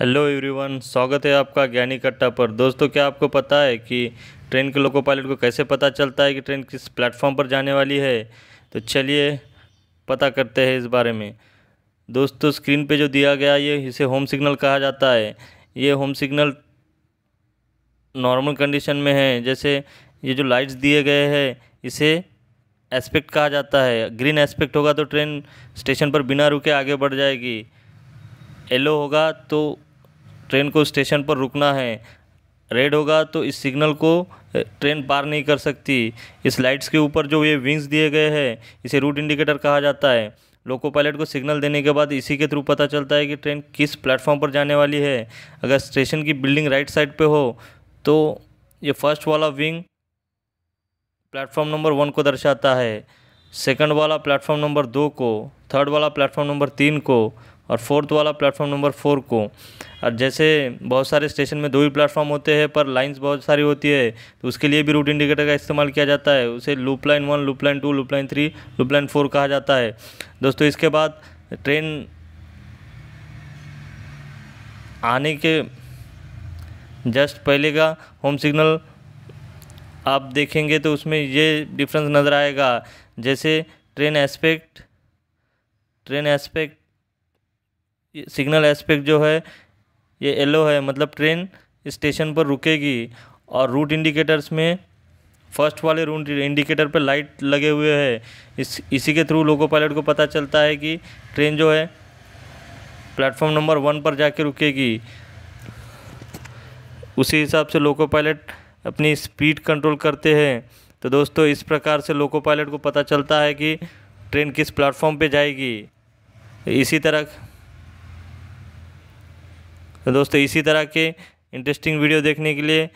hello everyone स्वागत है आपका ज्ञानी कट्टा पर दोस्तों क्या आपको पता है कि ट्रेन के लोको पायलट को कैसे पता चलता है कि ट्रेन किस प्लेटफॉर्म पर जाने वाली है तो चलिए पता करते हैं इस बारे में दोस्तों स्क्रीन पे जो दिया गया ये इसे होम सिग्नल कहा जाता है ये होम सिग्नल नॉर्मल कंडीशन में है जैसे ये जो लाइट्स दिए गए हैं इसे एस्पेक्ट कहा जाता है ग्रीन एस्पेक्ट होगा तो ट्रेन स्टेशन पर बिना रुके आगे बढ़ जाएगी येलो होगा तो ट्रेन को स्टेशन पर रुकना है रेड होगा तो इस सिग्नल को ट्रेन पार नहीं कर सकती इस लाइट्स के ऊपर जो ये विंग्स दिए गए हैं इसे रूट इंडिकेटर कहा जाता है लोको पायलट को सिग्नल देने के बाद इसी के थ्रू पता चलता है कि ट्रेन किस प्लेटफॉर्म पर जाने वाली है अगर स्टेशन की बिल्डिंग राइट साइड पे हो तो ये फर्स्ट वाला विंग प्लेटफॉर्म नंबर वन को दर्शाता है सेकंड वाला प्लेटफॉर्म नंबर दो को थर्ड वाला प्लेटफॉर्म नंबर तीन को और फोर्थ वाला प्लेटफॉर्म नंबर फोर को और जैसे बहुत सारे स्टेशन में दो ही प्लेटफॉर्म होते हैं पर लाइंस बहुत सारी होती है तो उसके लिए भी रूट इंडिकेटर का इस्तेमाल किया जाता है उसे loop line one loop line two loop line three loop line four कहा जाता है दोस्तों इसके बाद ट्रेन आने के जस्ट पहले का होम सिग्नल आप देखेंगे तो उसमें ये डिफरेंस नज़र आएगा जैसे train aspect train aspect signal aspect जो है ये येलो है मतलब ट्रेन स्टेशन पर रुकेगी और रूट इंडिकेटर्स में फर्स्ट वाले रूट इंडिकेटर पर लाइट लगे हुए हैं इस इसी के थ्रू लोको पायलट को पता चलता है कि ट्रेन जो है प्लेटफॉर्म नंबर वन पर जाके रुकेगी उसी हिसाब से लोको पायलट अपनी स्पीड कंट्रोल करते हैं तो दोस्तों इस प्रकार से लोको पायलट को पता चलता है कि ट्रेन किस प्लेटफॉर्म पे जाएगी इसी तरह तो दोस्तों इसी तरह के इंटरेस्टिंग वीडियो देखने के लिए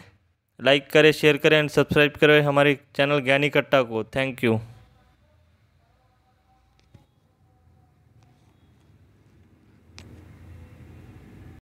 लाइक करें शेयर करें एंड सब्सक्राइब करें हमारे चैनल ज्ञानी कट्टा को थैंक यू